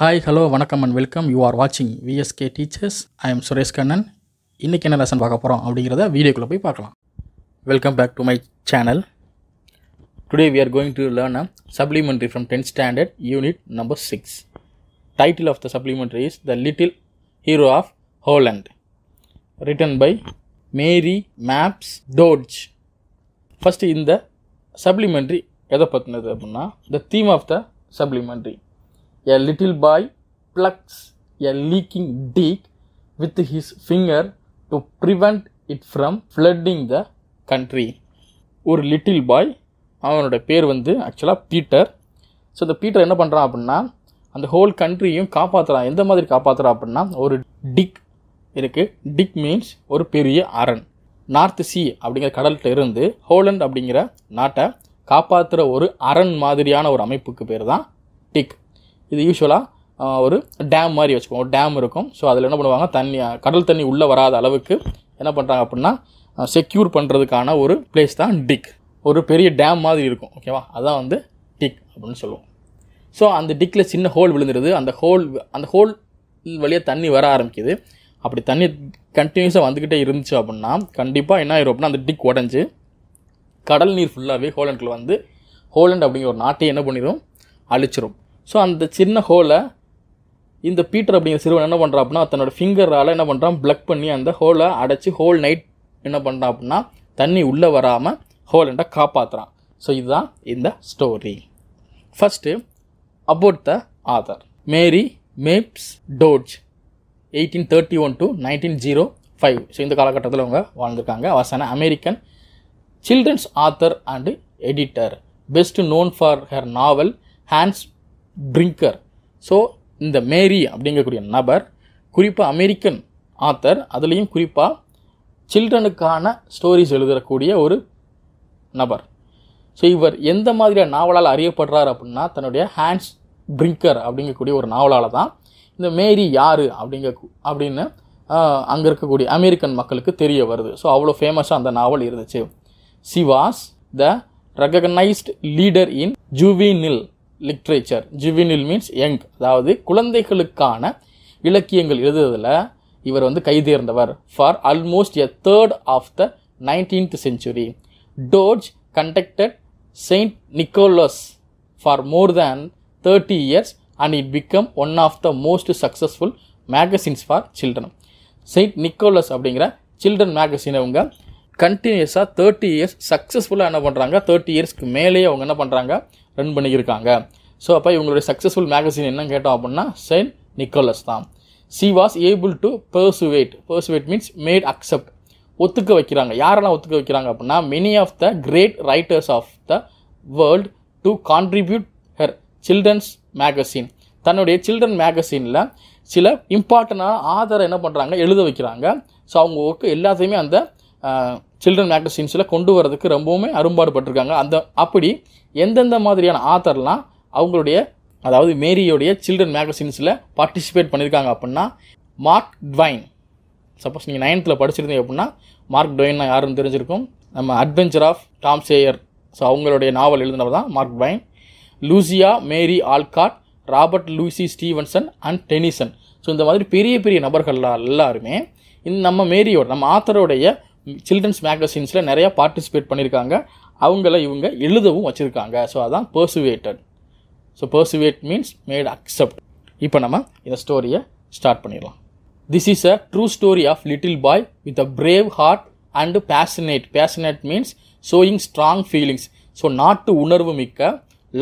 Hi hello வணக்கம் and welcome you are வாட்சிங் VSK teachers I am Suresh Kannan இன்றைக்கி என்ன லெசன் பார்க்க போகிறோம் அப்படிங்கிறத வீடியோக்குள்ளே போய் பார்க்கலாம் welcome back to my channel today we are going to learn a supplementary from tenth standard unit number six title of the supplementary is the little hero of Holland written by Mary Mapes Dodge first இந்த supplementary எதை பற்றினது அப்படின்னா the theme of the supplementary a little boy plucks a leaking dick with his finger to prevent it from flooding the country ஒரு little boy அவனோட பேர் வந்து ஆக்சுவலாக Peter so இந்த பீட்டர் என்ன பண்ணுறான் அப்படின்னா அந்த ஹோல் கண்ட்ரியும் காப்பாற்றுறான் எந்த மாதிரி காப்பாற்றுறான் அப்படின்னா ஒரு டிக் இருக்குது டிக் மீன்ஸ் ஒரு பெரிய அரண் நார்த் சி அப்படிங்கிற கடல்கிட்ட இருந்து ஹோலண்ட் அப்படிங்கிற நாட்டை காப்பாற்றுற ஒரு அரண் மாதிரியான ஒரு அமைப்புக்கு பேர் தான் டிக் இது யூஸ்வலாக ஒரு டேம் மாதிரி வச்சுக்கோம் ஒரு டேம் இருக்கும் ஸோ அதில் என்ன பண்ணுவாங்க தண்ணி கடல் தண்ணி உள்ளே வராத அளவுக்கு என்ன பண்ணுறாங்க அப்படின்னா செக்யூர் பண்ணுறதுக்கான ஒரு பிளேஸ் தான் டிக் ஒரு பெரிய டேம் மாதிரி இருக்கும் ஓகேவா அதுதான் வந்து டிக் அப்படின்னு சொல்லுவோம் ஸோ அந்த டிக்கில் சின்ன ஹோல் விழுந்துருது அந்த ஹோல் அந்த ஹோல் வழியாக தண்ணி வர ஆரம்பிக்குது அப்படி தண்ணி கண்டினியூஸாக வந்துக்கிட்டே இருந்துச்சு அப்படின்னா கண்டிப்பாக என்ன ஆயிரும் அப்படின்னா அந்த டிக் உடஞ்சி கடல் நீர் ஃபுல்லாகவே ஹோலண்டில் வந்து ஹோலண்ட் அப்படிங்கிற ஒரு நாட்டை என்ன பண்ணிடும் அழிச்சிரும் ஸோ அந்த சின்ன ஹோலை இந்த பீட்டர் அப்படிங்கிற சிறுவன் என்ன பண்ணுறான் அப்படின்னா தன்னோட ஃபிங்கரால் என்ன பண்ணுறான் ப்ளக் பண்ணி அந்த ஹோலை அடைச்சி ஹோல் நைட் என்ன பண்ணுறான் அப்படின்னா தண்ணி உள்ளே வராமல் ஹோலண்டை காப்பாற்றுறான் ஸோ இதுதான் இந்த story first about the author Mary Mapes Dodge eighteen thirty one to nineteen zero five so இந்த காலகட்டத்தில் அவங்க வாழ்ந்திருக்காங்க அவசான American children's author and editor best known for her novel Hans Brinker so இந்த மேரி அப்படிங்கக்கூடிய நபர் குறிப்பாக அமெரிக்கன் ஆத்தர் அதுலேயும் குறிப்பாக சில்ட்ரனுக்கான ஸ்டோரிஸ் எழுதக்கூடிய ஒரு நபர் ஸோ இவர் எந்த மாதிரியான நாவலால் அறியப்படுறார் அப்படின்னா தன்னுடைய ஹேண்ட்ஸ் ப்ரிங்கர் அப்படிங்கக்கூடிய ஒரு நாவலால் தான் இந்த மேரி யார் அப்படிங்க அப்படின்னு அங்கே இருக்கக்கூடிய அமெரிக்கன் மக்களுக்கு தெரிய வருது ஸோ அவ்வளோ ஃபேமஸாக அந்த நாவல் இருந்துச்சு she was was the recognized leader in juvenile literature juvenile means young அதாவது குழந்தைகளுக்கான இலக்கியங்கள் எழுதுறதுல இவர் வந்து கைதேர்ந்தவர் for almost a third of the nineteenth century Dodge conducted Saint Nicholas for more than thirty years and it became one of the most successful magazines for children Saint Nicholas அப்படிங்கிற children magazine அவங்க கண்டினியூஸாக thirty years சக்ஸஸ்ஃபுல்லாக என்ன பண்ணுறாங்க thirty இயர்ஸ்க்கு மேலேயே அவங்க என்ன பண்ணுறாங்க ரன் பண்ணியிருக்காங்க ஸோ அப்போ இவங்களுடைய சக்ஸஸ்ஃபுல் மேகசின் என்ன கேட்டோம் அப்படின்னா செயின்ட் நிக்கோலஸ் தான் she was able to persuade persuade means made accept ஒத்துக்க வைக்கிறாங்க யாரெல்லாம் ஒத்துக்க வைக்கிறாங்க அப்படின்னா many of the great writers of the world to contribute her children's magazine தன்னுடைய சில்ட்ரன் மேகசினில் சில இம்பார்ட்டண்டான ஆதாரம் என்ன பண்ணுறாங்க எழுத வைக்கிறாங்க ஸோ அவங்க ஒர்க்கு எல்லாத்தையுமே அந்த சில்ட்ரன் மேட்டர் கொண்டு வரதுக்கு ரொம்பவுமே அரும்பாடுபட்டிருக்காங்க அந்த அப்படி எந்தெந்த மாதிரியான ஆத்தர்லாம் அவங்களுடைய அதாவது மேரியோடைய சில்ட்ரன் மேகசின்ஸில் பார்ட்டிசிபேட் பண்ணியிருக்காங்க அப்படின்னா மார்க் ட்வைன் சப்போஸ் நீங்கள் நைன்த்தில் படிச்சிருந்தீங்க அப்படின்னா மார்க் டுவைன் யாருன்னு தெரிஞ்சிருக்கும் நம்ம adventure of Tom Sawyer so அவங்களுடைய நாவல் எழுதினவர் தான் Mark Twain Lucia Mary Alcott Robert Lucy Stevenson and Tennyson so இந்த மாதிரி பெரிய பெரிய நபர்கள்லாம் எல்லாருமே இந்த நம்ம மேரியோட நம்ம ஆத்தரோடைய சில்ட்ரன்ஸ் மேகசின்ஸில் நிறையா பார்ட்டிசிபேட் பண்ணியிருக்காங்க அவங்கள இவங்க எழுதவும் வச்சுருக்காங்க ஸோ அதான் persuaded so persuade means made accept இப்போ நம்ம இந்த ஸ்டோரியை ஸ்டார்ட் பண்ணிடலாம் this is a true story of little boy with a brave heart and passionate passionate means showing strong feelings so நாட்டு உணர்வு மிக்க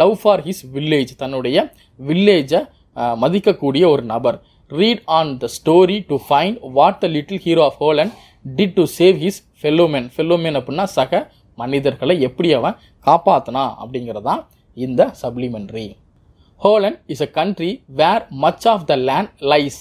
லவ் ஃபார் ஹிஸ் வில்லேஜ் தன்னுடைய வில்லேஜை மதிக்கக்கூடிய ஒரு நபர் read on the story to find what the little hero of Holland did to save his fellowmen fellowmen அப்படின்னா சக மனிதர்களை எப்படி அவன் காப்பாற்றினா அப்படிங்கிறதான் இந்த supplementary Holland is a country where much of the land lies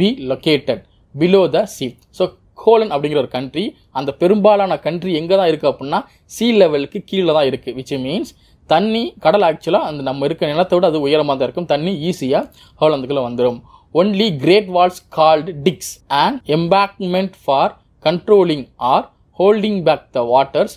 be located below the sea so Holland அப்படிங்கிற ஒரு கண்ட்ரி அந்த பெரும்பாலான கண்ட்ரி எங்கே தான் இருக்குது அப்படின்னா சீ லெவலுக்கு கீழே தான் இருக்குது விச் மீன்ஸ் தண்ணி கடல் ஆக்சுவலாக அந்த நம்ம இருக்க நிலத்தோடு அது உயரமாக தான் இருக்கும் தண்ணி ஈஸியாக ஹோலந்துக்குள்ளே வந்துடும் only great walls called dikes and embankment for controlling or holding back the waters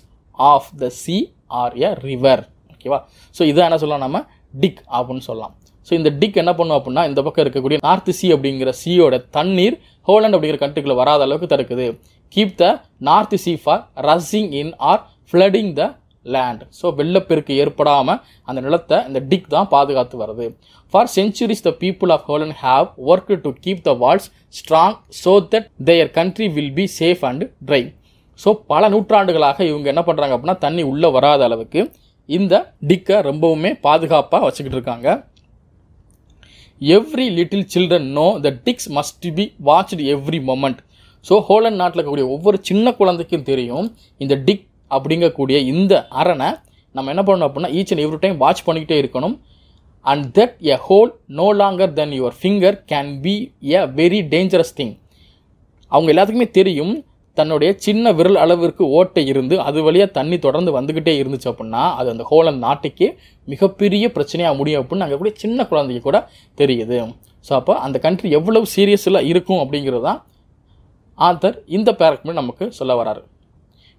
of the sea or a river ஓகேவா ஸோ இதை என்ன சொல்லலாம் நம்ம டிக் அப்படின்னு சொல்லலாம் ஸோ இந்த டிக் என்ன பண்ணும் அப்படின்னா இந்த பக்கம் இருக்கக்கூடிய நார்த் சி அப்படிங்கிற சியோட தண்ணீர் ஹோலண்ட் அப்படிங்கிற கண்ட்ரிக்குள்ள வராத அளவுக்கு தடுக்குது keep the North Sea for rushing in or flooding the land so வெள்ளப்பெருக்கு ஏற்படாமல் அந்த நிலத்தை இந்த டிக் தான் பாதுகாத்து வருது for centuries the people of Holland have work to keep the walls strong so that their country will be safe and dry so பல நூற்றாண்டுகளாக இவங்க என்ன பண்ணுறாங்க அப்படின்னா தண்ணி உள்ளே வராத அளவுக்கு இந்த டிக்கை ரொம்பவுமே பாதுகாப்பாக வச்சுக்கிட்டு இருக்காங்க every little children know the dikes must be watched every moment so Holland நாட்டில் இருக்கக்கூடிய ஒவ்வொரு சின்ன குழந்தைக்கும் தெரியும் இந்த டிக் அப்படிங்கக்கூடிய இந்த அரணை நம்ம என்ன பண்ணணும் அப்படின்னா each and every time watch பண்ணிக்கிட்டே இருக்கணும் and that a hole no longer then your finger can be a very dangerous thing அவங்க எல்லாத்துக்குமே தெரியும் தன்னுடைய சின்ன விரல் அளவிற்கு ஓட்டை இருந்து அது வழியாக தண்ணி தொடர்ந்து வந்துக்கிட்டே இருந்துச்சு அப்படின்னா அது அந்த ஹோல் அந்த நாட்டுக்கு மிகப்பெரிய பிரச்சனையாக முடியும் அப்படின்னு அங்கே கூட சின்ன குழந்தைக்கு கூட தெரியுது ஸோ அப்போ அந்த கண்ட்ரி எவ்வளவு சீரியஸில் இருக்கும் அப்படிங்கிறது தான் ஆத்தர் இந்த பேரக்குமே நமக்கு சொல்ல வராரு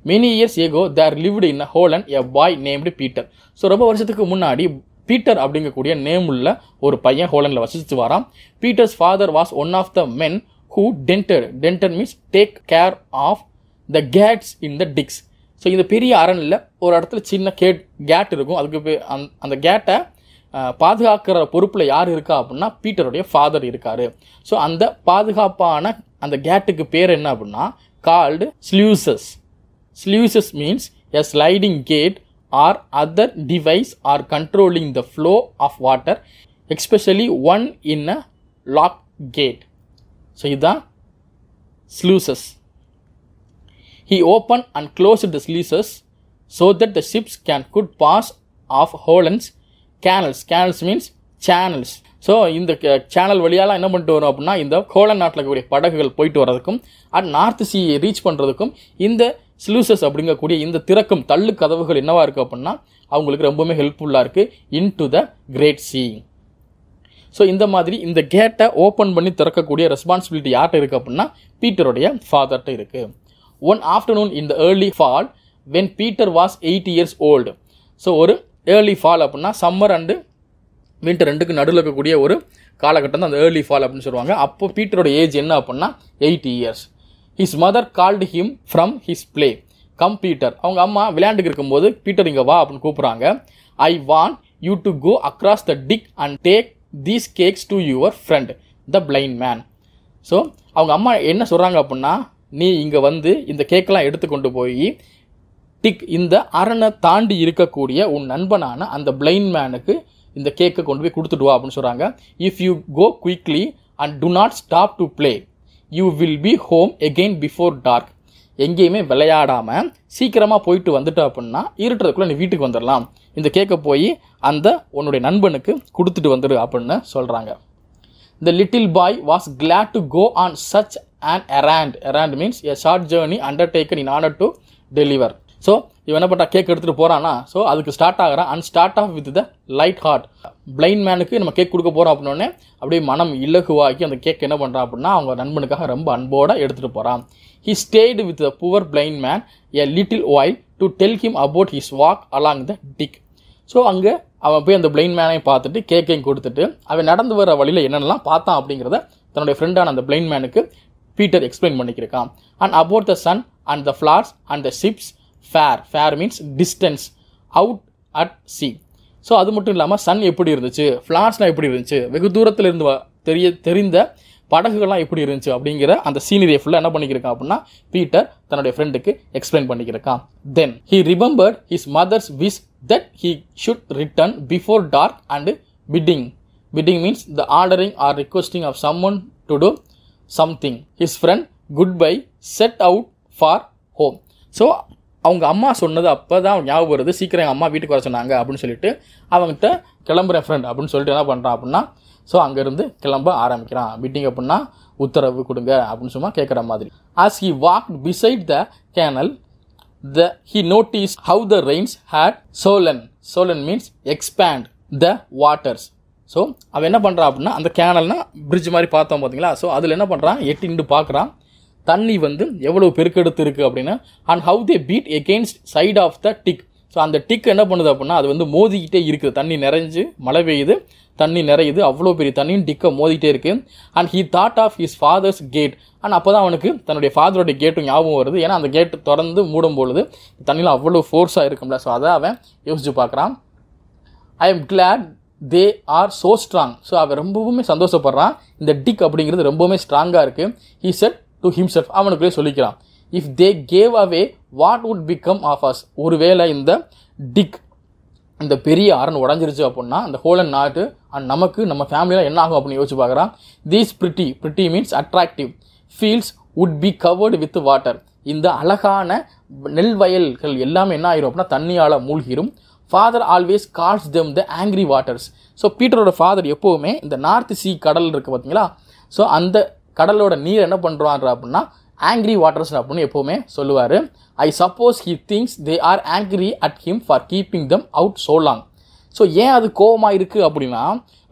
many years ago there lived in and a boy named Peter so ரொம்ப வருஷத்துக்கு முன்னாடி பீட்டர் அப்படிங்கக்கூடிய நேம் உள்ள ஒரு பையன் ஹோலண்டில் வசித்து வரான் Peter's father was one of the men who tender tender means take care of the gates in the dikes so இந்த பெரிய அரணில் ஒரு இடத்துல சின்ன கேட் கேட் இருக்கும் அதுக்கு அந்த கேட்டை பாதுகாக்கிற பொறுப்பில் யார் இருக்கா அப்படின்னா பீட்டருடைய ஃபாதர் இருக்கார் ஸோ அந்த பாதுகாப்பான அந்த கேட்டுக்கு பேர் என்ன அப்படின்னா called sluices Sluices means a sliding gate or other device are controlling the flow of water, especially one in a locked gate. So, இதுதான் sluices. He opened and closed the sluices so that the ships can could pass off hollands canals. Canals means channels. So இந்த channel வழியால் என்ன பண்ணிட்டு வரும் அப்படின்னா இந்த colon நாட்டில் இருக்கக்கூடிய படகுகள் போயிட்டு வர்றதுக்கும் அண்ட் நார்த் சி ரீச் பண்ணுறதுக்கும் இந்த ஸ்லூசஸ் அப்படிங்கக்கூடிய இந்த திறக்கும் தள்ளு கதவுகள் என்னவாக இருக்குது அப்படின்னா அவங்களுக்கு ரொம்பவுமே ஹெல்ப்ஃபுல்லாக இருக்குது into the great sea so இந்த மாதிரி இந்த கேட்டை ஓப்பன் பண்ணி திறக்கக்கூடிய ரெஸ்பான்சிபிலிட்டி யார்கிட்ட இருக்குது அப்படின்னா பீட்டருடைய ஃபாதர்கிட்ட இருக்குது one afternoon in the early fall when Peter was eight years old so ஒரு ஏர்லி ஃபால் அப்படின்னா சம்மர் அண்டு வின்டர் ரெண்டுக்கு நடுவில் இருக்கக்கூடிய ஒரு காலகட்டம் தான் அந்த ஏர்லி ஃபால் அப்படின்னு சொல்லுவாங்க அப்போ பீட்டரோட ஏஜ் என்ன அப்படின்னா eight years his mother called him from his play come Peter அவங்க அம்மா விளையாண்டுக்கு இருக்கும்போது பீட்டர் இங்கே வா அப்படின்னு கூப்பிட்றாங்க I want you to go across the dike and take these cakes to your friend the blind man so அவங்க அம்மா என்ன சொல்கிறாங்க அப்படின்னா நீ இங்கே வந்து இந்த கேக்கெல்லாம் எடுத்து கொண்டு போய் டிக் இந்த அரணை தாண்டி இருக்கக்கூடிய உன் நண்பனான அந்த பிளைண்ட் மேனுக்கு இந்த கேக்கை கொண்டு போய் கொடுத்துடுவா அப்படின்னு சொல்கிறாங்க if you go quickly and do not stop to play you will be home again before dark எங்கேயுமே விளையாடாமல் சீக்கிரமாக போயிட்டு வந்துட்டோம் அப்படின்னா இருட்டுறதுக்குள்ளே நீ வீட்டுக்கு வந்துடலாம் இந்த கேக்கை போய் அந்த உன்னுடைய நண்பனுக்கு கொடுத்துட்டு வந்துடு அப்படின்னு சொல்கிறாங்க the little boy was glad to go on such and errand errand means a short journey undertaken in order to deliver so இவன் என்ன பண்ணுறா கேக் எடுத்துகிட்டு போகிறானா ஸோ அதுக்கு ஸ்டார்ட் ஆகிறான் and start off with the light heart blind மேனுக்கு நம்ம cake கொடுக்க போகிறோம் அப்படின்னோடனே அப்படியே மனம் இலகுவாக்கி அந்த கேக் என்ன பண்ணுறான் அப்படின்னா அவங்க நண்பனுக்காக ரொம்ப அன்போடு எடுத்துகிட்டு போகிறான் he stayed with the poor blind man a little while to tell him about his walk along the dike so அங்கே அவன் போய் அந்த பிளைண்ட் மேனையும் பார்த்துட்டு கேக்கையும் கொடுத்துட்டு அவன் நடந்து வர வழியில் என்னென்னலாம் பார்த்தான் அப்படிங்கிறத தன்னுடைய ஃப்ரெண்டான அந்த பிளைண்ட் மேனுக்கு பீட்டர் எக்ஸ்பிளைன் பண்ணிக்கிருக்கான் and about the sun and the flowers and the ships far far means distance out at sea so அது மட்டும் இல்லாமல் சன் எப்படி இருந்துச்சு ஃப்ளாட்ஸ்லாம் எப்படி இருந்துச்சு வெகு தூரத்தில் இருந்து தெரிய தெரிந்த படகுகள்லாம் எப்படி இருந்துச்சு அப்படிங்கிற அந்த சீனரியை ஃபுல்லாக என்ன பண்ணிக்கிருக்கான் அப்படின்னா பீட்டர் தன்னுடைய ஃப்ரெண்டுக்கு எக்ஸ்பிளைன் பண்ணிக்கிருக்கான் then he remembered his mother's wish that he should return before dark and bidding bidding means the ordering or requesting of someone to do something his friend goodbye set out for home so அவங்க அம்மா சொன்னது அப்போ தான் ஞாபகம் வருது சீக்கிரம் எங்கள் அம்மா வீட்டுக்கு வர சொன்னாங்க அப்படின்னு சொல்லிட்டு அவங்ககிட்ட கிளம்புறேன் ஃப்ரெண்ட் அப்படின்னு சொல்லிட்டு என்ன பண்ணுறான் அப்படின்னா ஸோ அங்கேருந்து கிளம்ப ஆரம்பிக்கிறான் மீட்டிங் அப்படின்னா உத்தரவு கொடுங்க அப்படின்னு சும்மா கேட்குற மாதிரி as he walk beside the canal the he notice how the rains had swollen swollen means expand the waters so அவன் என்ன பண்ணுறான் அப்படின்னா அந்த கேனல்னால் பிரிட்ஜ் மாதிரி பார்த்தோம் பார்த்தீங்களா ஸோ அதில் என்ன பண்ணுறான் எட்டின்னு பார்க்குறான் தண்ணி வந்து எவ்வளோ பெருக்கெடுத்து இருக்குது அப்படின்னா and how they beat against side of the dike so அந்த டிக் என்ன பண்ணுது அப்படின்னா அது வந்து மோதிக்கிட்டே இருக்குது தண்ணி நிறைஞ்சு மழை பெய்யுது தண்ணி நிறையுது அவ்வளோ பெரிய தண்ணியும் டிக்கை மோதிட்டே இருக்குது and he thought of his father's gate and அப்போ தான் அவனுக்கு தன்னுடைய ஃபாதரோடைய கேட்டும் ஞாபகம் வருது ஏன்னா அந்த கேட்டு திறந்து மூடும் பொழுது தண்ணியில் அவ்வளோ ஃபோர்ஸாக இருக்கும்ல ஸோ அதை அவன் யோசிச்சு பார்க்குறான் I am glad they are so strong so அவன் ரொம்பவுமே சந்தோஷப்படுறான் இந்த டிக் அப்படிங்கிறது ரொம்பவுமே ஸ்ட்ராங்காக இருக்குது ஹீ செட் டு ஹிம்செல்ஃப் அவனுக்குள்ளே சொல்லிக்கிறான் if they gave away what would become of us ஒருவேளை இந்த டிக் இந்த பெரிய அரண் உடஞ்சிருச்சு அப்படின்னா அந்த ஹோலன் நாட்டு அண்ட் நமக்கு நம்ம ஃபேமிலியில் என்ன ஆகும் அப்படின்னு யோசிச்சு பார்க்குறான் these pretty pretty means attractive fields would be covered with water இந்த அழகான நெல் வயல்கள் எல்லாமே என்ன ஆயிரும் அப்படின்னா தண்ணியால் மூழ்கிரும் father always calls them the angry waters so பீட்டரோட ஃபாதர் எப்போவுமே இந்த நார்த் சி கடல் இருக்குது பார்த்தீங்களா ஸோ அந்த கடலோட நீர் என்ன பண்ணுறாரு அப்படின்னா ஆங்க்ரி வாட்டர்ஸ் அப்படின்னு எப்போவுமே சொல்லுவார் I suppose he thinks they are angry at him for keeping them out so long so ஏன் அது கோவமாக இருக்குது அப்படின்னா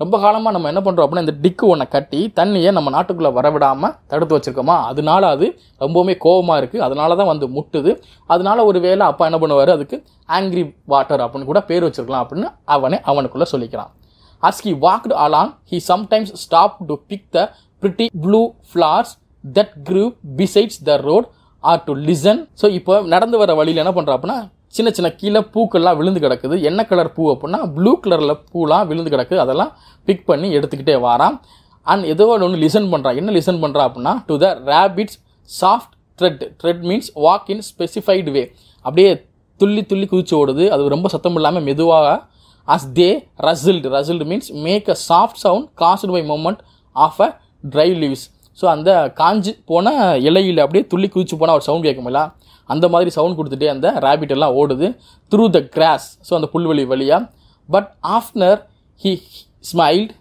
ரொம்ப காலமாக நம்ம என்ன பண்ணுறோம் அப்படின்னா இந்த டிக்கு ஒன்றை கட்டி தண்ணியை நம்ம நாட்டுக்குள்ளே வரவிடாமல் தடுத்து வச்சுருக்கோமா அதனால அது ரொம்பவுமே கோவமாக இருக்குது அதனால தான் வந்து முட்டுது அதனால ஒரு வேளை அப்பா என்ன பண்ணுவார் அதுக்கு ஆங்க்ரி வாட்டர் அப்படின்னு கூட பேர் வச்சுருக்கலாம் அப்படின்னு அவனே அவனுக்குள்ளே சொல்லிக்கிறான் as he walked along he sometimes stop to pick the pretty blue flowers that grew besides the road or to listen so இப்போ நடந்து வர வழியில் என்ன பண்ணுறோம் அப்படின்னா சின்ன சின்ன கீழே பூக்கள்லாம் விழுந்து கிடக்குது என்ன கலர் பூ அப்படின்னா ப்ளூ கலரில் பூலாம் விழுந்து கிடக்குது அதெல்லாம் பிக் பண்ணி எடுத்துக்கிட்டே வாராம் அண்ட் ஏதோ ஒன்று லிசன் பண்ணுறான் என்ன லிசன் பண்ணுறா அப்படின்னா to the rabbits soft tread tread means walk in specified way அப்படியே துள்ளி துள்ளி குதிச்சு ஓடுது அது ரொம்ப சத்தம் இல்லாமல் மெதுவாக as they rustled rustled means make a soft sound caused by movement of a dry leaves so அந்த காஞ்சி போன இலையில் அப்படியே துள்ளி குதிச்சு போனால் ஒரு சவுண்ட் கேட்குமில்ல அந்த மாதிரி சவுண்ட் கொடுத்துட்டே அந்த ரேபிட் எல்லாம் ஓடுது த்ரூ த கிராஸ் ஸோ அந்த புல்வெளி வழியாக but oftener he smiled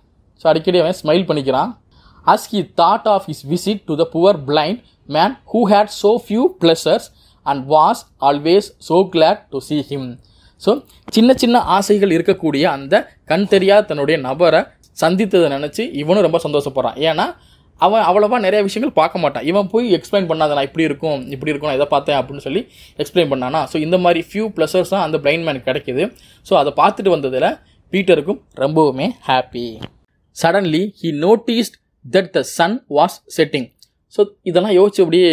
so அடிக்கடி அவன் ஸ்மைல் பண்ணிக்கிறான் as he thought of his visit to the poor blind man who had so few pleasures and was always so glad to see him so சின்ன சின்ன ஆசைகள் இருக்கக்கூடிய அந்த கண் தெரியாத தன்னுடைய நபரை சந்தித்ததை நினச்சி இவனும் ரொம்ப சந்தோஷப்படுறான் ஏன்னா அவன் அவ்வளோவா நிறைய விஷயங்கள் பார்க்க மாட்டான் இவன் போய் எக்ஸ்பிளைன் பண்ணாத நான் இப்படி இருக்கும் இப்படி இருக்கும் நான் இதை பார்த்தேன் அப்படின்னு சொல்லி எக்ஸ்பிளைன் பண்ணானா ஸோ இந்த மாதிரி ஃபியூ ப்ளஸர்ஸ் தான் அந்த பிரைன் மேனுக்கு கிடைக்கிது ஸோ அதை பார்த்துட்டு வந்ததில் பீட்டருக்கும் ரொம்பவுமே happy suddenly he noticed that the sun was setting so இதெல்லாம் யோசிச்சு அப்படியே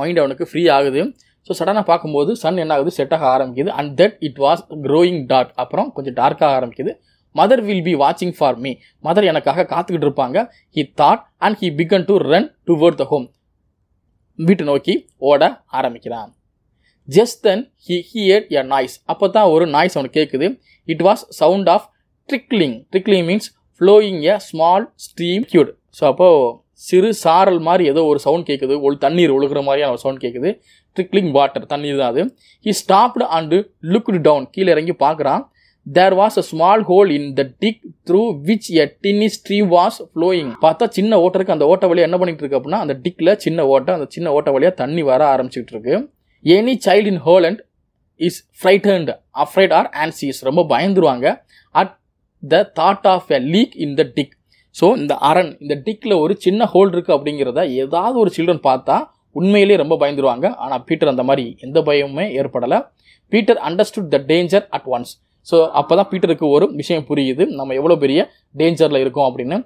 மைண்ட் அவனுக்கு ஃப்ரீ ஆகுது ஸோ சடனாக பார்க்கும்போது சன் என்ன ஆகுது செட் ஆக ஆரம்பிக்குது and that it was growing dark அப்புறம் கொஞ்சம் டார்க்காக ஆரம்பிக்குது மதர் வில் பி வாட்சிங் ஃபார் மீ மதர் எனக்காக காத்துக்கிட்டு இருப்பாங்க he thought and he began to run toward the home வீட்டை நோக்கி ஓட ஆரம்பிக்கிறான் just then he here a noise அப்போ தான் ஒரு நாய்ஸ் அவனுக்கு கேட்குது it was sound of trickling trickling means flowing a small stream cute so அப்போது சிறு சாரல் மாதிரி ஏதோ ஒரு சவுண்ட் கேட்குது ஒரு தண்ணீர் ஒழுகிற மாதிரியான ஒரு சவுண்ட் கேட்குது ட்ரிக்லிங் வாட்டர் தண்ணீர் தான் அது he stopped and looked down கீழே இறங்கி பார்க்குறான் there was a small hole in the dike through which a tiny stream was flowing பார்த்தா சின்ன ஓட்டருக்கு அந்த ஓட்ட வழியாக என்ன பண்ணிகிட்டு இருக்கு அப்படின்னா அந்த டிக்கில் சின்ன ஓட்டை அந்த சின்ன ஓட்ட வழியாக தண்ணி வர ஆரம்பிச்சுட்டு இருக்கு any child in Holland is frightened afraid or anxious ரொம்ப பயந்துருவாங்க at the thought of a leak in the dike so இந்த அரண் இந்த டிக்கில் ஒரு சின்ன ஹோல் இருக்குது அப்படிங்கிறத ஏதாவது ஒரு சில்ட்ரன் பார்த்தா உண்மையிலே ரொம்ப பயந்துருவாங்க ஆனால் பீட்டர் அந்த மாதிரி எந்த பயமுமே ஏற்படலை Peter understood the danger at once so அப்போ தான் பீட்டருக்கு ஒரு விஷயம் புரியுது நம்ம எவ்வளோ பெரிய டேஞ்சரில் இருக்கோம் அப்படின்னு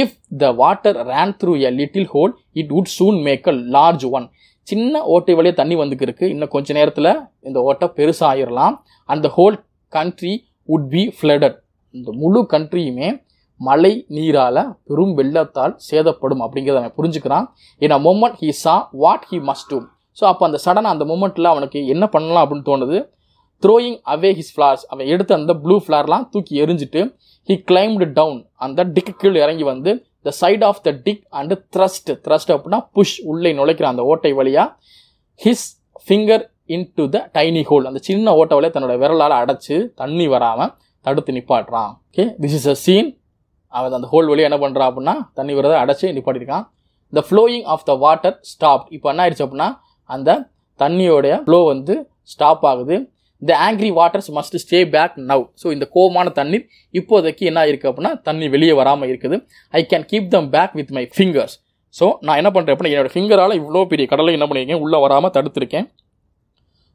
if the water ran through a little hole it would soon make a large one சின்ன ஓட்டை வழியாக தண்ணி வந்துக்கிருக்கு இன்னும் கொஞ்ச நேரத்தில் இந்த ஓட்டை பெருசாகிடலாம் அந்த whole country would be flooded இந்த முழு கண்ட்ரியுமே மழை நீரால் பெரும் வெள்ளத்தால் சேதப்படும் அப்படிங்கிறத அவன் புரிஞ்சுக்கிறான் in a moment he saw what he must do so அப்போ அந்த சடனாக அந்த மூமெண்ட்டில் அவனுக்கு என்ன பண்ணலாம் அப்படின்னு தோணுது த்ரோயிங் அவே ஹிஸ் ஃப்ளார்ஸ் அவன் எடுத்த அந்த ப்ளூ ஃப்ளார்லாம் தூக்கி எரிஞ்சிட்டு ஹி கிளைம்டு டவுன் அந்த டிக்கு கீழ் இறங்கி வந்து the side of the dike and thrust thrust அப்படின்னா புஷ் உள்ளே நுழைக்கிற அந்த ஓட்டை வழியாக his finger into the tiny hole அந்த சின்ன ஓட்டை வழியாக தன்னோட விரலால் அடைச்சி தண்ணி வராமல் தடுத்து நிப்பாட்டுறான் okay this is a scene அவன் அந்த ஹோல் வழியாக என்ன பண்ணுறான் அப்படின்னா தண்ணி வரதை அடைச்சி நிப்பாட்டிருக்கான் the flowing of the water stop இப்போ என்ன ஆயிடுச்சு அப்படின்னா அந்த தண்ணியோடைய ஃப்ளோ வந்து ஸ்டாப் ஆகுது the angry waters must stay back now so இந்த கோபமான தண்ணீர் இப்போதைக்கு என்ன இருக்குது அப்படின்னா தண்ணி வெளியே வராமல் இருக்குது I can keep them back with my fingers so நான் என்ன பண்ணுறேன் அப்படின்னா என்னோடய ஃபிங்கரால் இவ்வளோ பெரிய கடலை என்ன பண்ணியிருக்கேன் உள்ளே வராமல் தடுத்திருக்கேன்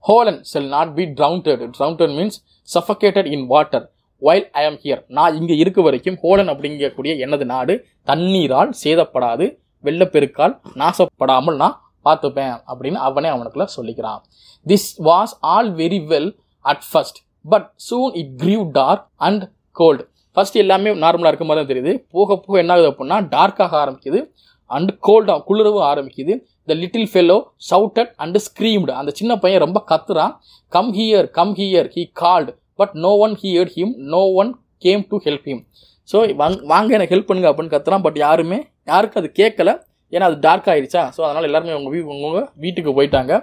Holland shall not be drowned drowned means suffocated in water while I am here நான் இங்கே இருக்க வரைக்கும் ஹோலன் அப்படிங்கக்கூடிய எனது நாடு தண்ணீரால் சேதப்படாது வெள்ளப்பெருக்கால் நாசப்படாமல் நான் பார்த்துப்பேன் அப்படின்னு அவனே அவனுக்குள்ள சொல்லிக்கிறான் this was all very well at first but soon it grew dark and cold first எல்லாமே நார்மலாக இருக்க மாதிரி தான் தெரியுது போக போக என்ன ஆகுது அப்படின்னா டார்க்காக ஆரம்பிக்குது அண்ட் கோல்டாக குளிரவும் ஆரம்பிக்குது the little fellow shouted and screamed அந்த சின்ன பையன் ரொம்ப கத்துறான் come here come here he called but no one heard him no one came to help him so வாங்க எனக்கு ஹெல்ப் பண்ணுங்க அப்படின்னு கத்துறான் பட் யாருமே யாருக்கும் அது கேட்கல ஏன்னா அது டார்க் ஆயிடுச்சா ஸோ அதனால் எல்லாருமே அவங்க வீ அவங்க வீட்டுக்கு போயிட்டாங்க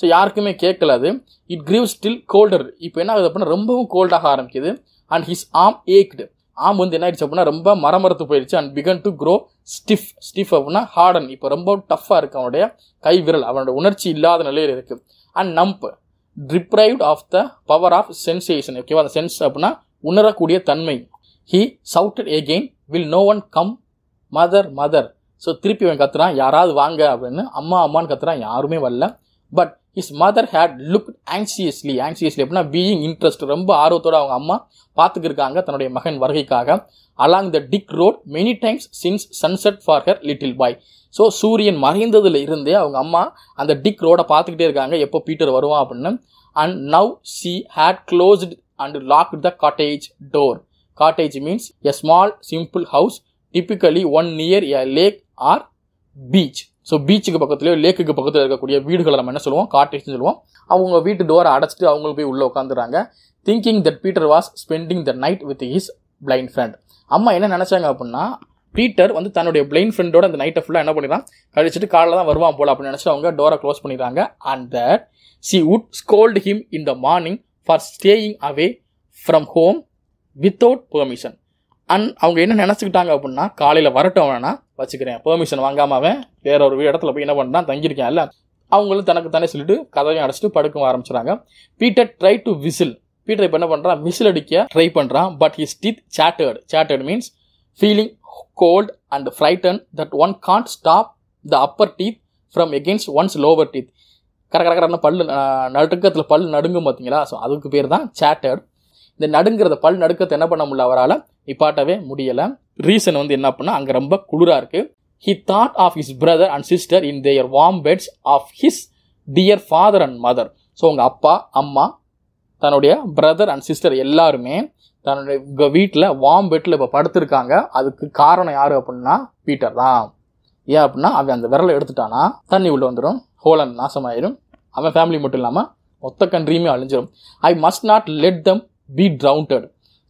ஸோ யாருக்குமே கேட்கல அது இட் கிரீவ் ஸ்டில் கோல்டர் இப்போ என்ன ஆகுது அப்படின்னா ரொம்பவும் கோல்டாக ஆரம்பிக்குது அண்ட் ஹிஸ் ஆம் ஏக்டு ஆம் வந்து என்ன ஆயிடுச்சு அப்படின்னா ரொம்ப மரமரத்து போயிடுச்சு and began to grow stiff stiff அப்படின்னா ஹார்டன் இப்போ ரொம்ப டஃப்பாக இருக்குது அவனுடைய கை விரல் அவனோட உணர்ச்சி இல்லாத நிலையில் இருக்குது and numb deprived of the power of sensation ஓகேவா அந்த சென்ஸ் அப்படின்னா உணரக்கூடிய தன்மை he shouted again will no one come mother mother so திருப்பி அவன் கத்துறான் யாராவது வாங்க அப்படின்னு அம்மா அம்மான்னு கத்துறான் யாருமே வரல but his mother had look anxiously anxiously அப்படின்னா பீயிங் இன்ட்ரெஸ்ட் ரொம்ப ஆர்வத்தோடு அவங்க அம்மா பார்த்துக்கிருக்காங்க தன்னுடைய மகன் வருகைக்காக along the dike road many times since sunset for her little boy so சூரியன் மறைந்ததுல இருந்தே அவங்க அம்மா அந்த டிக் ரோடை பார்த்துக்கிட்டே இருக்காங்க எப்போ பீட்டர் வருவான் அப்படின்னு and now she had closed and locked the cottage door cottage means a small simple house typically one near a lake or beach so பீச்சுக்கு பக்கத்துலேயோ லேக்குக்கு பக்கத்தில் இருக்கக்கூடிய வீடுகளை நம்ம என்ன சொல்லுவோம் காட்டேஜ்னு சொல்லுவோம் அவங்க வீட்டு டோரை அடைச்சிட்டு அவங்களுக்கு போய் உள்ளே உட்காந்துறாங்க thinking that Peter was spending the night with his blind friend அம்மா என்ன நினச்சாங்க அப்படின்னா பீட்டர் வந்து தன்னுடைய பிளைண்ட் ஃப்ரெண்டோட அந்த நைட்டை ஃபுல்லாக என்ன பண்ணிடுறான் கழிச்சிட்டு காலைல தான் வருவான் போல் அப்படின்னு நினச்சிட்டு அவங்க டோரை க்ளோஸ் பண்ணிடுறாங்க and that she would scold him in the morning for staying away from home without permission and அவங்க என்ன நினச்சிக்கிட்டாங்க அப்படின்னா காலையில் வரட்டும் வேணா வச்சுக்கிறேன் பெர்மிஷன் வாங்காம அவன் வேற ஒரு இடத்துல போய் என்ன பண்ணான் இல்லை அவங்களும் தனக்கு தானே சொல்லிட்டு கதவையும் அடைச்சிட்டு படுக்க ஆரம்பிச்சுறாங்க Peter try to whistle Peter இப்போ என்ன பண்ணுறான் விசில் அடிக்க ட்ரை பண்ணுறான் but his teeth chattered chattered means feeling cold and frightened that one can't stop the upper teeth from against one's lower teeth கர கரெக்டான பல் நடுக்கத்தில் பல் நடுங்கும் பார்த்தீங்களா ஸோ அதுக்கு பேர் தான் சேட்டர்ட் இந்த நடுங்கிறத பல் நடுக்கத்தை என்ன பண்ண முடியல அவரால் நிப்பாட்டவே முடியலை ரீசன் வந்து என்ன பண்ணால் அங்கே ரொம்ப குளிராக இருக்குது he thought of his brother and sister in their warm beds of his dear father and mother so உங்கள் அப்பா அம்மா தன்னுடைய பிரதர் அண்ட் சிஸ்டர் எல்லாருமே தன்னுடைய வீட்டில் வார்ம் பெட்டில் இப்போ படுத்திருக்காங்க அதுக்கு காரணம் யார் அப்படின்னா பீட்டர் தான் ஏன் அப்படின்னா அவன் அந்த விரலை எடுத்துட்டானா தண்ணி உள்ளே வந்துடும் ஹோலன் நாசமாயிடும் அவன் ஃபேமிலி மட்டும் இல்லாமல் மொத்த கண்ட்ரியுமே அழிஞ்சிடும் I must not let them be drowned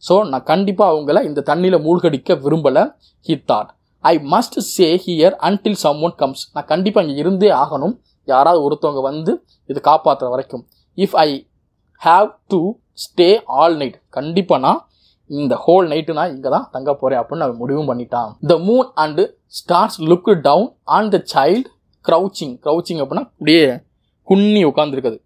so நான் கண்டிப்பாக அவங்கள இந்த தண்ணியில் மூழ்கடிக்க விரும்பலை he thought I must stay here until someone comes நான் கண்டிப்பாக இங்கே இருந்தே ஆகணும் யாராவது ஒருத்தவங்க வந்து இதை காப்பாற்றுற வரைக்கும் if I have to stay all night கண்டிப்பாக நான் இந்த ஹோல் நைட்டு நான் இங்கே தான் தங்க போகிறேன் அப்படின்னு முடிவும் பண்ணிட்டான் the moon and stars look down on the child crouching crouching அப்படின்னா அப்படியே குன்னி உட்காந்துருக்குது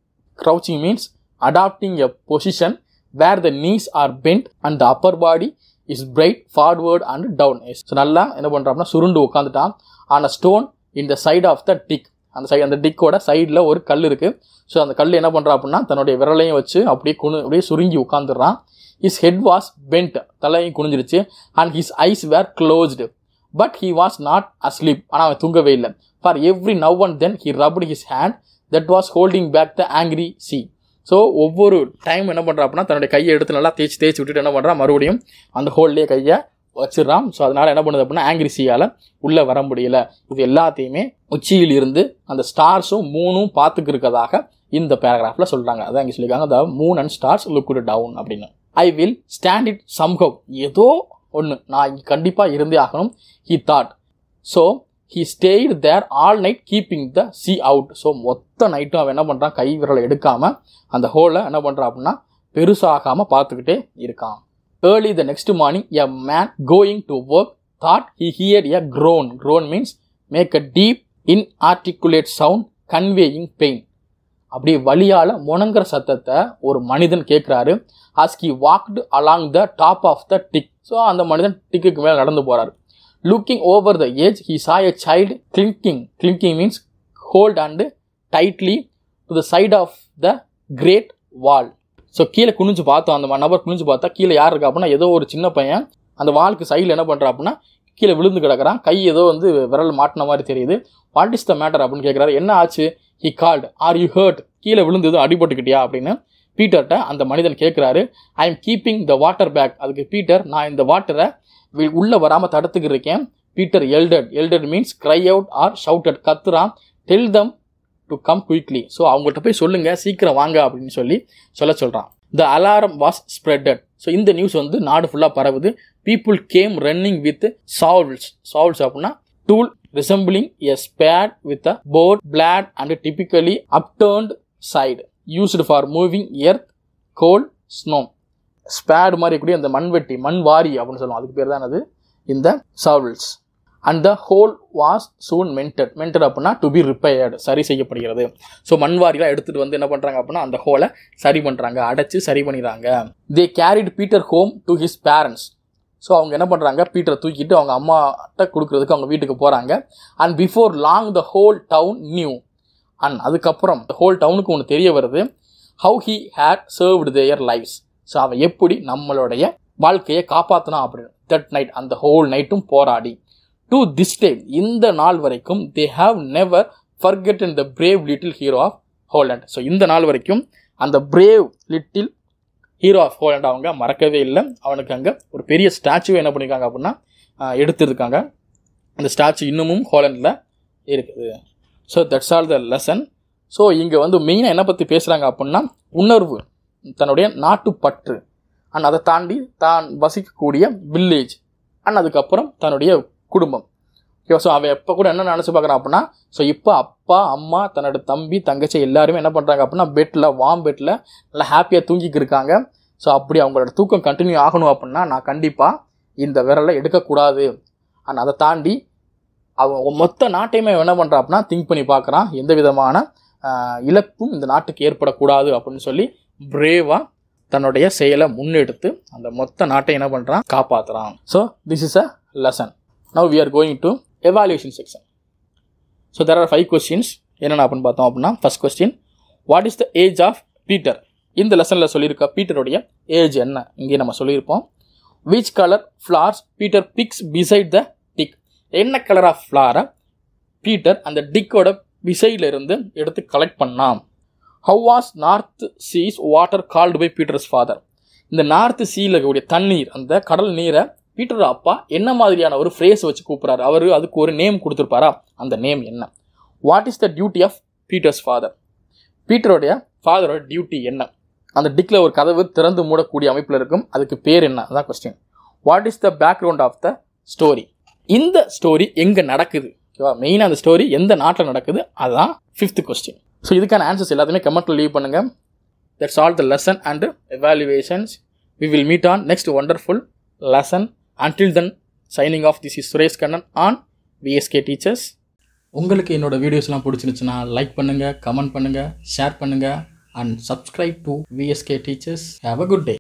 crouching means adapting a position where the knees are bent and the upper body is bright forward and down is so நல்லா என்ன பண்ணுறான் சுருண்டு உட்காந்துட்டான் on a stone in the side of the dike அந்த சைடு அந்த டிக்கோட சைடில் ஒரு கல் இருக்குது ஸோ அந்த கல் என்ன பண்ணுறா அப்படின்னா தன்னுடைய விரலையும் வச்சு அப்படியே குனு அப்படியே சுருங்கி உட்காந்துடுறான் ஹிஸ் ஹெட் வாஸ் பெண்ட் தலையும் குனிஞ்சிருச்சு and his eyes were closed but he was not asleep ஆனால் அவன் தூங்கவே இல்லை for every now and then he rubbed his hand that was holding back the angry sea so ஒவ்வொரு time என்ன பண்ணுறா அப்படின்னா தன்னுடைய கையை எடுத்து நல்லா தேய்ச்சி தேய்ச்சி விட்டுட்டு என்ன பண்ணுறான் மறுபடியும் அந்த ஹோல்லேயே கையை வச்சிடறான் ஸோ அதனால் என்ன பண்ணுது அப்படின்னா ஆங்கிரிசியால் உள்ளே வர முடியல இது எல்லாத்தையுமே உச்சியில் இருந்து அந்த ஸ்டார்ஸும் மூணும் பார்த்துக்கிருக்கதாக இந்த பேராகிராஃபில் சொல்கிறாங்க அதான் இங்கே சொல்லியிருக்காங்க the moon and stars looked down அப்படின்னு I will stand it somehow ஏதோ ஒன்று நான் கண்டிப்பாக இருந்தே ஆகணும் he thought so he stayed there all night keeping the sea out so மொத்த நைட்டும் அவன் என்ன பண்ணுறான் கை விரலை எடுக்காமல் அந்த ஹோலை என்ன பண்ணுறான் அப்படின்னா பெருசாகாமல் பார்த்துக்கிட்டே இருக்கான் early the next morning a man going to work thought he here a groan groan means make a deep inarticulate sound conveying pain அப்படி வழியால் முணங்குற சத்தத்தை ஒரு மனிதன் கேட்குறாரு as he walked along the top of the dike so அந்த மனிதன் டிக்குக்கு மேலே நடந்து போகிறாரு looking over the edge he saw a child clinging clinging means hold on tightly to the side of the great wall so கீழே குனிஞ்சு பார்த்தோம் அந்த நபர் குனிஞ்சு பார்த்தா கீழே யார் இருக்கா அப்படின்னா ஏதோ ஒரு சின்ன பையன் அந்த வாளுக்கு சைடில் என்ன பண்ணுறா அப்படின்னா கீழே விழுந்து கிடக்கிறான் கை ஏதோ வந்து விரல் மாட்டின மாதிரி தெரியுது வாட் இஸ் த மேட்டர் அப்படின்னு கேட்குறாரு என்ன ஆச்சு he called are you hurt கீழே விழுந்து எதுவும் அடிபட்டுக்கிட்டியா அப்படின்னு பீட்டர்கிட்ட அந்த மனிதன் கேட்குறாரு I am keeping the water back அதுக்கு பீட்டர் நான் இந்த வாட்டரை உள்ளே வராமல் தடுத்துக்கிட்டு இருக்கேன் Peter yelled yelled means cry out or shouted கத்துறான் tell them to come quickly so அவங்கள்ட்ட போய் சொல்லுங்கள் சீக்கிரம் வாங்க அப்படின்னு சொல்லி சொல்ல சொல்கிறான் the alarm was spreaded so இந்த நியூஸ் வந்து நாடு ஃபுல்லாக பரவுது people game running with shovels shovels அப்படின்னா tool resembling a spade with a broad flat and typically upturned side used for moving earth coal snow spade மாதிரி கூடிய அந்த மண்வெட்டி மண் வாரி அப்படின்னு சொல்லுவோம் அதுக்கு பேர் தான் அது இந்த shovels and the hole was soon mended mended அப்படின்னா டு பி ரிப்பேர்டு சரி செய்யப்படுகிறது ஸோ மண்வாரிலாம் எடுத்துகிட்டு வந்து என்ன பண்ணுறாங்க அப்படின்னா அந்த ஹோலை சரி பண்ணுறாங்க அடைச்சி சரி பண்ணிடுறாங்க they carried Peter home to his parents so அவங்க என்ன பண்ணுறாங்க பீட்டரை தூக்கிட்டு அவங்க அம்மாட்ட கொடுக்குறதுக்கு அவங்க வீட்டுக்கு போகிறாங்க and before long the whole town knew and அதுக்கப்புறம் ஹோல் டவுனுக்கு ஒன்று தெரிய வருது how he had saved their lives so அவன் எப்படி நம்மளுடைய வாழ்க்கையை காப்பாற்றினா அப்படின்னு தட் நைட் அந்த ஹோல் நைட்டும் போராடி டு திஸ் டே இந்த நாள் வரைக்கும் they have never forgotten the brave little hero of Holland so இந்த நாள் வரைக்கும் அந்த brave little hero of Holland அவங்க மறக்கவே இல்லை அவனுக்கு அங்கே ஒரு பெரிய ஸ்டாச்சு என்ன பண்ணியிருக்காங்க அப்படின்னா எடுத்துருக்காங்க அந்த ஸ்டாச்சு இன்னமும் ஹோலண்டில் இருக்குது so that's all the lesson so இங்கே வந்து மெயினாக என்ன பற்றி பேசுகிறாங்க அப்புடின்னா உணர்வு தன்னுடைய நாட்டு பற்று அண்ட் அதை தாண்டி தான் வசிக்கக்கூடிய வில்லேஜ் அண்ட் அதுக்கப்புறம் தன்னுடைய குடும்பம் ஓகே ஸோ அவன் எப்போ கூட என்ன நினச்சி பார்க்குறான் அப்படின்னா ஸோ இப்போ அப்பா அம்மா தன்னோட தம்பி தங்கச்சி எல்லாருமே என்ன பண்ணுறாங்க அப்படின்னா பெட்டில் வாம் பெட்டில் நல்லா ஹாப்பியாக தூங்கிக்கு இருக்காங்க ஸோ அப்படி அவங்களோட தூக்கம் கண்டினியூ ஆகணும் அப்படின்னா நான் கண்டிப்பாக இந்த விரலை எடுக்கக்கூடாது அண்ட் அதை தாண்டி அவன் மொத்த நாட்டையுமே என்ன பண்ணுறாப்புனா திங்க் பண்ணி பார்க்குறான் எந்த விதமான இழப்பும் இந்த நாட்டுக்கு ஏற்படக்கூடாது அப்படின்னு சொல்லி பிரேவாக தன்னுடைய செயலை முன்னெடுத்து அந்த மொத்த நாட்டை என்ன பண்ணுறான் காப்பாற்றுறான் so this is a lesson now we are going to evaluation section so there are five questions என்னென்ன அப்படின்னு பார்த்தோம் அப்படின்னா first question what is the age of Peter இந்த லெசனில் சொல்லியிருக்க பீட்டருடைய ஏஜ் என்ன இங்கே நம்ம சொல்லியிருப்போம் which colour flowers Peter picks beside the என்ன கலர் ஆஃப் ஃப்ளாரை பீட்டர் அந்த டிக்கோட விசையிலிருந்து எடுத்து கலெக்ட் பண்ணான் how was north sea's water called by Peter's father இந்த நார்த் சீயில் இருக்கக்கூடிய தண்ணீர் அந்த கடல் நீரை பீட்டர் அப்பா என்ன மாதிரியான ஒரு ஃப்ரேஸ் வச்சு கூப்பிட்றாரு அவர் அதுக்கு ஒரு நேம் கொடுத்துருப்பாரா அந்த நேம் என்ன what is the duty of Peter's father பீட்டருடைய ஃபாதரோட டியூட்டி என்ன அந்த டிக்கில் ஒரு கதவு திறந்து மூடக்கூடிய அமைப்பில் இருக்கும் அதுக்கு பேர் என்ன அதான் question what is the background of the story இந்த ஸ்டோரி எங்கே நடக்குது ஓகேவா மெயினாக அந்த ஸ்டோரி எந்த நாட்டில் நடக்குது அதுதான் ஃபிஃப்த் கொஸ்டின் ஸோ இதுக்கான ஆன்சர்ஸ் எல்லாத்தையுமே கமெண்ட்டில் லீவ் பண்ணுங்கள் that's all the lesson and evaluations we will meet on next wonderful lesson until then signing off this is Suresh Kannan on VSK teachers உங்களுக்கு என்னோடய வீடியோஸ்லாம் பிடிச்சிருந்துச்சுன்னா லைக் பண்ணுங்கள் கமெண்ட் பண்ணுங்கள் ஷேர் பண்ணுங்கள் and subscribe to VSK teachers have a good day